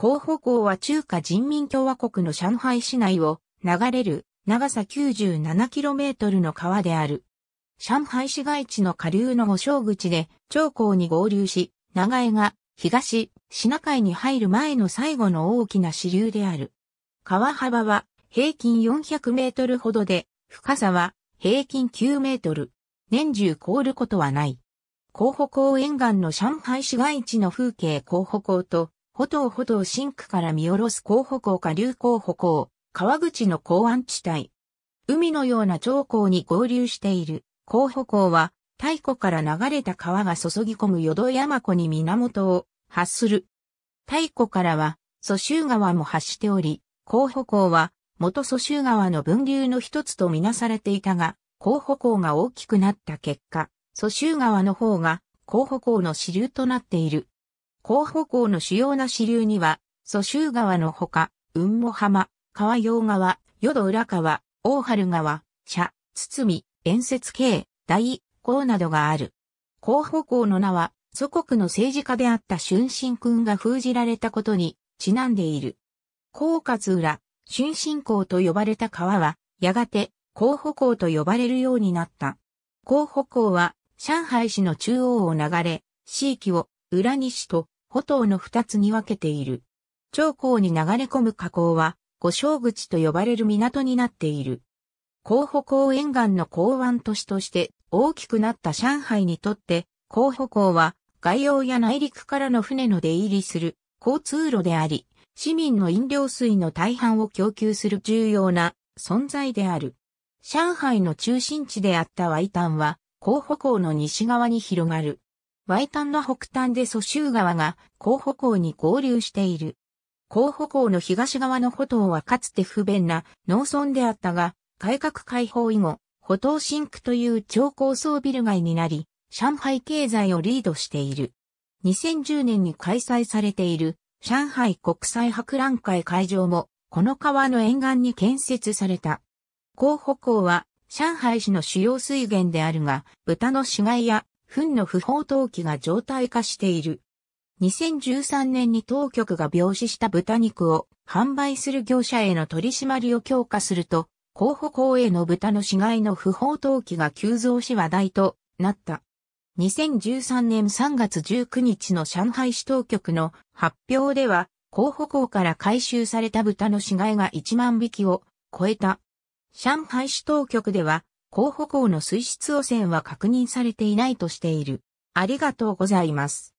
広報港は中華人民共和国の上海市内を流れる長さ 97km の川である。上海市街地の下流の五正口で長江に合流し、長江が東、シナ海に入る前の最後の大きな支流である。川幅は平均400メートルほどで、深さは平均9メートル。年中凍ることはない。広北港沿岸の上海市街地の風景広北港と歩道歩道深区から見下ろす高歩行下流行歩行、川口の港湾地帯。海のような長江に合流している、高歩行は、太古から流れた川が注ぎ込む淀山湖に源を発する。太古からは、蘇州川も発しており、高歩行は、元蘇州川の分流の一つとみなされていたが、高歩行が大きくなった結果、蘇州川の方が、高歩行の支流となっている。候補港の主要な支流には、蘇州川のほか、雲母浜、川洋川、淀浦川、大春川、社、堤、遠節系、大、港などがある。候補港の名は、祖国の政治家であった春新君が封じられたことに、ちなんでいる。高勝浦、春新港と呼ばれた川は、やがて、候補港と呼ばれるようになった。候補港は、上海市の中央を流れ、地域を、浦西と歩道の二つに分けている。長江に流れ込む河口は、五章口と呼ばれる港になっている。候補港沿岸の港湾都市として大きくなった上海にとって、候補港は外洋や内陸からの船の出入りする交通路であり、市民の飲料水の大半を供給する重要な存在である。上海の中心地であったワイタンは、候補港の西側に広がる。ワイタンの北端で蘇州川が候補港に合流している。候補港の東側の歩島はかつて不便な農村であったが、改革開放以後、歩島新区という超高層ビル街になり、上海経済をリードしている。2010年に開催されている上海国際博覧会会場も、この川の沿岸に建設された。候補港は上海市の主要水源であるが、豚の死骸や糞の不法投棄が常態化している。2013年に当局が病死した豚肉を販売する業者への取り締まりを強化すると、候補校への豚の死骸の不法投棄が急増し話題となった。2013年3月19日の上海市当局の発表では、候補校から回収された豚の死骸が1万匹を超えた。上海市当局では、候補校の水質汚染は確認されていないとしている。ありがとうございます。